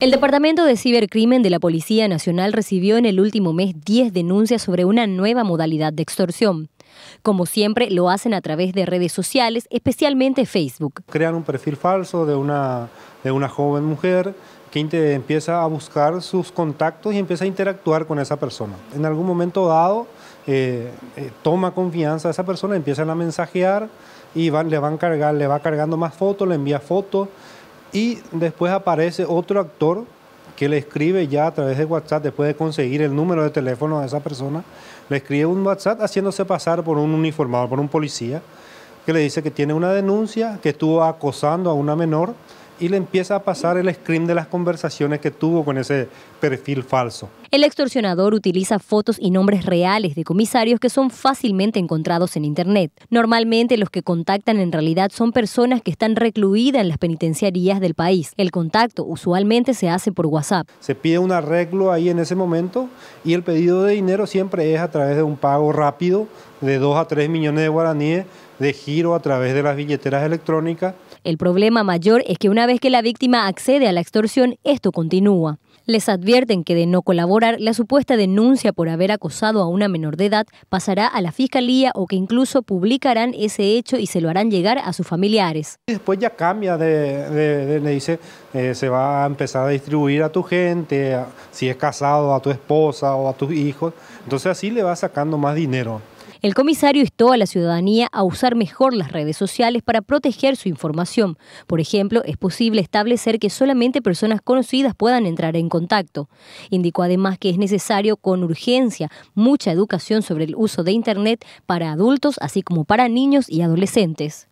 El Departamento de Cibercrimen de la Policía Nacional recibió en el último mes 10 denuncias sobre una nueva modalidad de extorsión. Como siempre, lo hacen a través de redes sociales, especialmente Facebook. Crean un perfil falso de una, de una joven mujer que empieza a buscar sus contactos y empieza a interactuar con esa persona. En algún momento dado, eh, eh, toma confianza a esa persona, empiezan a mensajear y le, van cargar, le va cargando más fotos, le envía fotos y después aparece otro actor que le escribe ya a través de WhatsApp, después de conseguir el número de teléfono de esa persona, le escribe un WhatsApp haciéndose pasar por un uniformado, por un policía, que le dice que tiene una denuncia, que estuvo acosando a una menor y le empieza a pasar el screen de las conversaciones que tuvo con ese perfil falso. El extorsionador utiliza fotos y nombres reales de comisarios que son fácilmente encontrados en Internet. Normalmente los que contactan en realidad son personas que están recluidas en las penitenciarías del país. El contacto usualmente se hace por WhatsApp. Se pide un arreglo ahí en ese momento y el pedido de dinero siempre es a través de un pago rápido de 2 a 3 millones de guaraníes de giro a través de las billeteras electrónicas. El problema mayor es que una vez que la víctima accede a la extorsión, esto continúa. Les advierten que de no colaborar, la supuesta denuncia por haber acosado a una menor de edad pasará a la fiscalía o que incluso publicarán ese hecho y se lo harán llegar a sus familiares. después ya cambia, de, dice, eh, se va a empezar a distribuir a tu gente, si es casado, a tu esposa o a tus hijos. Entonces así le va sacando más dinero. El comisario instó a la ciudadanía a usar mejor las redes sociales para proteger su información. Por ejemplo, es posible establecer que solamente personas conocidas puedan entrar en contacto. Indicó además que es necesario con urgencia mucha educación sobre el uso de Internet para adultos, así como para niños y adolescentes.